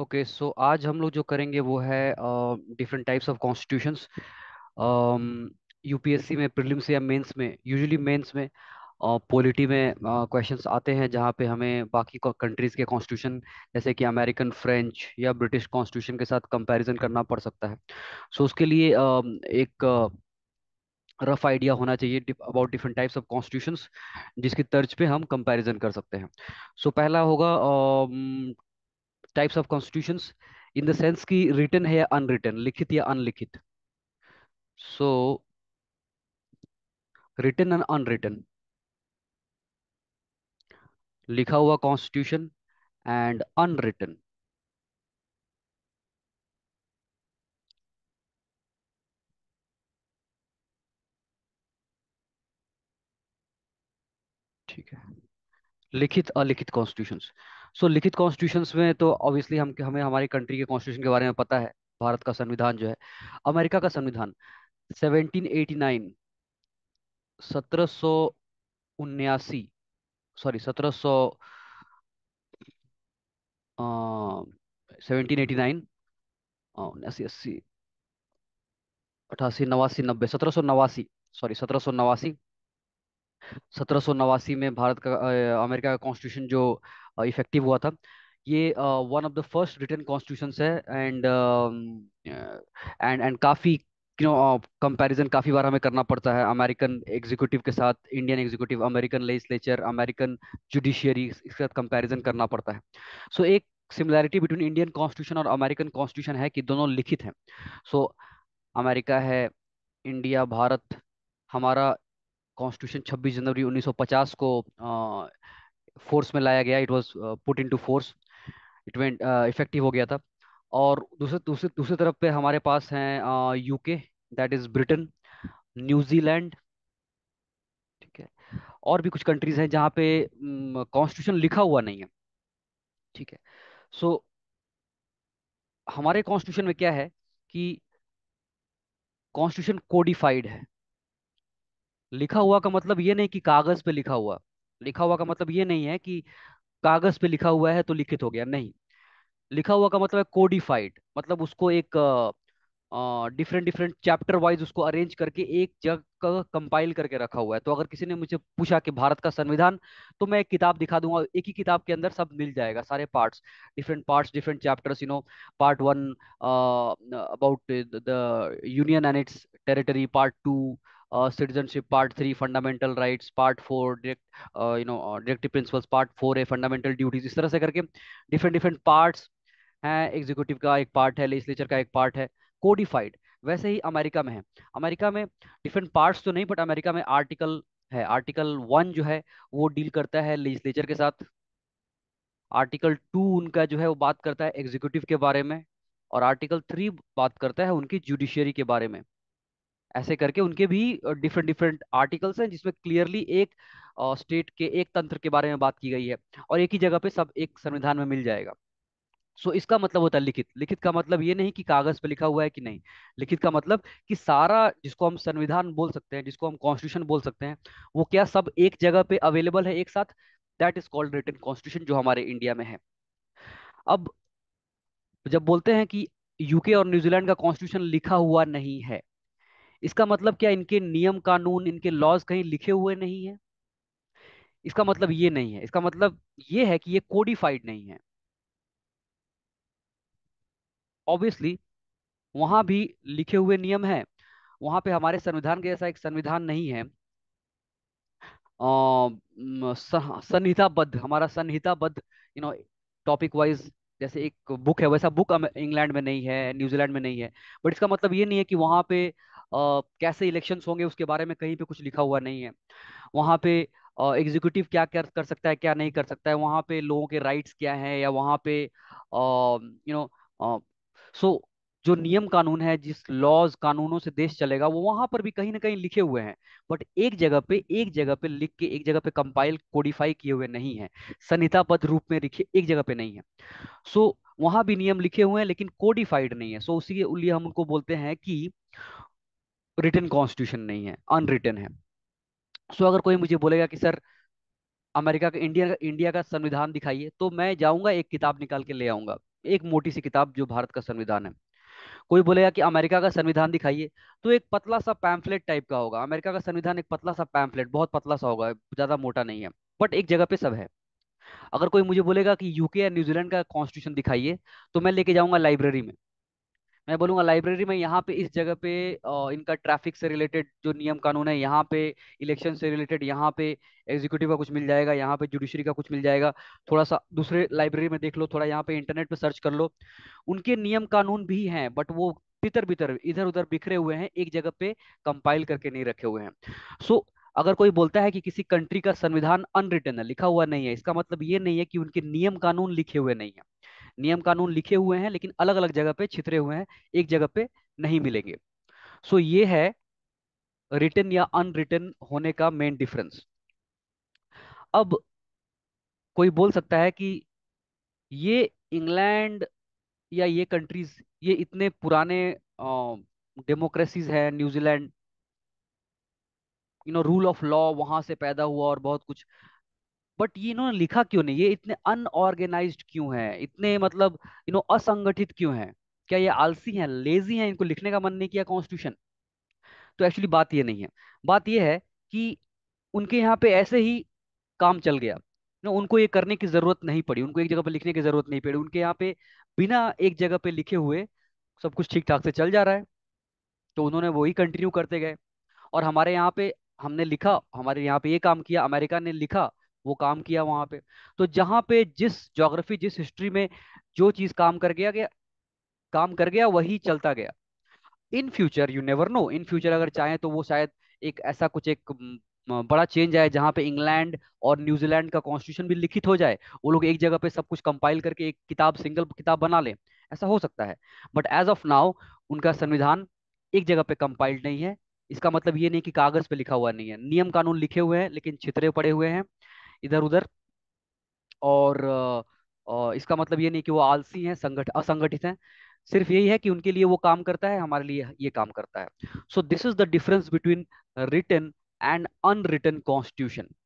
okay so आज हम लोग जो करेंगे वो है different types of constitutions UPSC में प्रीलिम्स या मेंस में यूजुअली मेंस में पॉलिटी में क्वेश्चंस uh, आते हैं जहाँ पे हमें बाकी कंट्रीज़ के कॉन्स्टिट्यूशन जैसे कि अमेरिकन फ्रेंच या ब्रिटिश कॉन्स्टिट्यूशन के साथ कंपैरिजन करना पड़ सकता है सो so, उसके लिए uh, एक uh, रफ आइडिया होना चाहिए about different types of constitutions जिसकी तर्ज पे हम कंपैरिजन कर सकते हैं सो so, पहला होगा types of constitution in the sense की रिटर्न है या अनरिटर्न लिखित या अनलिखित सो रिटर्न एंड अनरिटर्न लिखा हुआ कॉन्स्टिट्यूशन एंड अनरिटर्न ठीक है लिखित अलिखित कॉन्स्टिट्यूशन सो so, लिखित कॉन्स्टिट्यूशंस में तो ऑब्वियसली हम हमें हमारी कंट्री के कॉन्स्टिट्यूशन के बारे में पता है भारत का संविधान जो है अमेरिका का संविधान 1789 सॉरी 1700 सेवनटीन एटी नाइन उन्यासी अस्सी अठासी नवासी नब्बे सत्रह सौ नवासी सॉरी सत्रह सौ नवासी सत्रह में भारत का अमेरिका का कॉन्स्टिट्यूशन जो इफेक्टिव हुआ था ये one of the first written constitution है एंड एंड एंड काफ़ी यू नो कंपैरिजन काफ़ी बार हमें करना पड़ता है अमेरिकन एग्जीक्यूटिव के साथ Indian executive American legislature American judiciary इसके साथ कंपैरिजन करना पड़ता है सो so, एक सिमिलैरिटी बिटवीन इंडियन कॉन्स्टिट्यूशन और अमेरिकन कॉन्स्टिट्यूशन है कि दोनों लिखित हैं सो so, अमेरिका है इंडिया भारत हमारा कॉन्स्टिट्यूशन 26 जनवरी 1950 को फोर्स uh, में लाया गया it was put into force it went effective हो गया था और दूसरे दूसरे दूसरी तरफ पे हमारे पास हैं UK that is Britain New Zealand ठीक है और भी कुछ कंट्रीज हैं जहाँ पे कॉन्स्टिट्यूशन लिखा हुआ नहीं है ठीक है सो so, हमारे कॉन्स्टिट्यूशन में क्या है कि कॉन्स्टिट्यूशन कोडिफाइड है लिखा हुआ का मतलब ये नहीं कि कागज पे लिखा हुआ लिखा हुआ का मतलब ये नहीं है कि कागज पे लिखा हुआ है तो लिखित हो गया नहीं लिखा हुआ का मतलब है कोडिफाइड मतलब उसको एक डिफरेंट डिफरेंट चैप्टर वाइज उसको अरेंज करके एक जगह कंपाइल करके रखा हुआ है तो अगर किसी ने मुझे पूछा कि भारत का संविधान तो मैं एक किताब दिखा दूंगा एक ही किताब के अंदर सब मिल जाएगा सारे parts different parts different chapters you know part one about the union and its territory part two citizenship part three fundamental rights part four direct you know directive principles part four है fundamental duties इस तरह से करके different different parts हैं executive का एक part है legislature का एक पार्ट है कोडिफाइड वैसे ही अमेरिका में है अमेरिका में डिफरेंट पार्ट्स तो नहीं बट अमेरिका में आर्टिकल है आर्टिकल वन जो है वो डील करता है लेजिस्लेचर के साथ आर्टिकल टू उनका जो है वो बात करता है एग्जीक्यूटिव के बारे में और आर्टिकल थ्री बात करता है उनकी जुडिशियरी के बारे में ऐसे करके उनके भी डिफरेंट डिफरेंट आर्टिकल्स हैं जिसमें क्लियरली एक स्टेट के एक तंत्र के बारे में बात की गई है और एक ही जगह पे सब एक संविधान में मिल जाएगा सो so, इसका मतलब होता है लिखित लिखित का मतलब ये नहीं कि कागज पे लिखा हुआ है कि नहीं लिखित का मतलब कि सारा जिसको हम संविधान बोल सकते हैं जिसको हम कॉन्स्टिट्यूशन बोल सकते हैं वो क्या सब एक जगह पे अवेलेबल है एक साथ that is called written constitution जो हमारे इंडिया में है अब जब बोलते हैं कि यूके और न्यूजीलैंड का कॉन्स्टिट्यूशन लिखा हुआ नहीं है इसका मतलब क्या इनके नियम कानून इनके लॉज कहीं लिखे हुए नहीं है इसका मतलब ये नहीं है इसका मतलब ये है कि ये कोडिफाइड नहीं है ऑब्वियसली वहां भी लिखे हुए नियम है वहां पे हमारे संविधान के जैसा एक संविधान नहीं है संहिताबद्ध हमारा संहिताबद्ध यू नो टॉपिक वाइज जैसे एक बुक है वैसा बुक इंग्लैंड में नहीं है न्यूजीलैंड में नहीं है बट इसका मतलब ये नहीं है कि वहां पे कैसे इलेक्शंस होंगे उसके बारे में कहीं पे कुछ लिखा हुआ नहीं है वहाँ पे एग्जीक्यूटिव क्या क्या कर सकता है क्या नहीं कर सकता है वहाँ पे लोगों के राइट्स क्या हैं या वहाँ पे यू नो सो जो नियम कानून है जिस लॉज कानूनों से देश चलेगा वो वहां पर भी कहीं ना कहीं लिखे हुए हैं बट एक जगह पे एक जगह पे लिख के एक जगह पे कंपाइल कोडिफाई किए हुए नहीं है संहिता पद रूप में लिखे एक जगह पे नहीं है सो so, वहां भी नियम लिखे हुए हैं लेकिन कोडिफाइड नहीं है सो so, उसी के लिए हम उनको बोलते हैं कि रिटर्न कॉन्स्टिट्यूशन नहीं है अनरिटर्न है सो so, अगर कोई मुझे बोलेगा कि सर अमेरिका का इंडिया का इंडिया का संविधान दिखाइए तो मैं जाऊंगा एक किताब निकाल के ले आऊंगा एक मोटी सी किताब जो भारत का संविधान है कोई बोलेगा कि अमेरिका का संविधान दिखाइए तो एक पतला सा पैम्फलेट टाइप का होगा अमेरिका का संविधान एक पतला सा पैम्फलेट बहुत पतला सा होगा ज्यादा मोटा नहीं है बट एक जगह पे सब है अगर कोई मुझे बोलेगा कि यूके या न्यूजीलैंड का कॉन्स्टिट्यूशन दिखाइए तो मैं लेके जाऊंगा लाइब्रेरी में मैं बोलूंगा लाइब्रेरी में यहाँ पे इस जगह पे इनका ट्रैफिक से रिलेटेड जो नियम कानून है यहाँ पे इलेक्शन से रिलेटेड यहाँ पे एग्जीक्यूटिव का कुछ मिल जाएगा यहाँ पे जुडिशरी का कुछ मिल जाएगा थोड़ा सा दूसरे लाइब्रेरी में देख लो थोड़ा यहाँ पे इंटरनेट पे सर्च कर लो उनके नियम कानून भी हैं बट वो तितर बितर इधर उधर बिखरे हुए हैं एक जगह पे कंपाइल करके नहीं रखे हुए हैं सो अगर कोई बोलता है कि किसी कंट्री का संविधान अनरिटर्न है लिखा हुआ नहीं है इसका मतलब ये नहीं है कि उनके नियम कानून लिखे हुए नहीं है नियम कानून लिखे हुए हैं लेकिन अलग अलग जगह पे छितरे हुए हैं एक जगह पे नहीं मिलेंगे सो so, ये है रिटर्न या अनरिटर्न होने का मेन डिफरेंस अब कोई बोल सकता है कि ये इंग्लैंड या ये कंट्रीज ये इतने पुराने डेमोक्रेसीज हैं New Zealand you know rule of law वहां से पैदा हुआ और बहुत कुछ बट ये इन्होंने लिखा क्यों नहीं ये इतने अनऑर्गेनाइज क्यों है इतने मतलब यू नो असंगठित क्यों है क्या ये आलसी हैं लेजी हैं इनको लिखने का मन नहीं किया कॉन्स्टिट्यूशन तो एक्चुअली बात ये नहीं है बात ये है कि उनके यहाँ पे ऐसे ही काम चल गया ना उनको ये करने की जरूरत नहीं पड़ी उनको एक जगह पे लिखने की जरूरत नहीं पड़ी उनके यहाँ पे बिना एक जगह पे लिखे हुए सब कुछ ठीक ठाक से चल जा रहा है तो उन्होंने वही कंटिन्यू करते गए और हमारे यहाँ पे हमने लिखा हमारे यहाँ पे ये काम किया अमेरिका ने लिखा वो काम किया वहां पे तो जहां पे जिस जोग्राफी जिस हिस्ट्री में जो चीज काम कर गया गया काम कर गया वही चलता गया in future you never know in future अगर चाहें तो वो शायद एक ऐसा कुछ एक बड़ा चेंज आए जहाँ पे इंग्लैंड और न्यूजीलैंड का कॉन्स्टिट्यूशन भी लिखित हो जाए वो लोग एक जगह पे सब कुछ कंपाइल करके एक किताब सिंगल किताब बना लें ऐसा हो सकता है बट एज ऑफ नाउ उनका संविधान एक जगह पे कंपाइल्ड नहीं है इसका मतलब ये नहीं कि कागज पे लिखा हुआ नहीं है नियम कानून लिखे हुए हैं लेकिन छितरे पड़े हुए हैं इधर उधर और इसका मतलब ये नहीं कि वो आलसी हैं संगठ असंगठित हैं सिर्फ यही है कि उनके लिए वो काम करता है हमारे लिए ये काम करता है so this is the difference between written and unwritten constitution